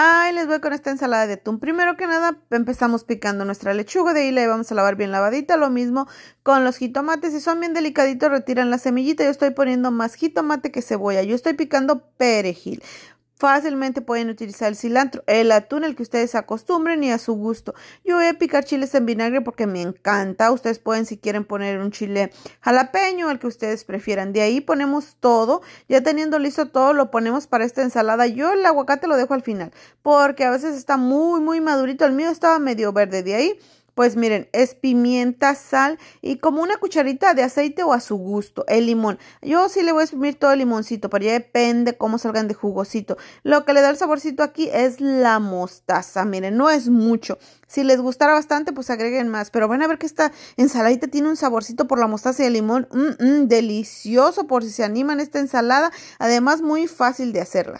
Ay, les voy con esta ensalada de atún. Primero que nada, empezamos picando nuestra lechuga, de ahí la vamos a lavar bien lavadita. Lo mismo con los jitomates. Si son bien delicaditos, retiran la semillita. Yo estoy poniendo más jitomate que cebolla. Yo estoy picando perejil. Fácilmente pueden utilizar el cilantro, el atún, el que ustedes acostumbren y a su gusto. Yo voy a picar chiles en vinagre porque me encanta. Ustedes pueden, si quieren, poner un chile jalapeño, el que ustedes prefieran. De ahí ponemos todo. Ya teniendo listo todo, lo ponemos para esta ensalada. Yo el aguacate lo dejo al final porque a veces está muy, muy madurito. El mío estaba medio verde. De ahí pues miren, es pimienta, sal y como una cucharita de aceite o a su gusto. El limón. Yo sí le voy a exprimir todo el limoncito, pero ya depende cómo salgan de jugosito. Lo que le da el saborcito aquí es la mostaza. Miren, no es mucho. Si les gustara bastante, pues agreguen más. Pero van a ver que esta ensaladita tiene un saborcito por la mostaza y el limón. Mm, mm, delicioso por si se animan esta ensalada. Además, muy fácil de hacerla.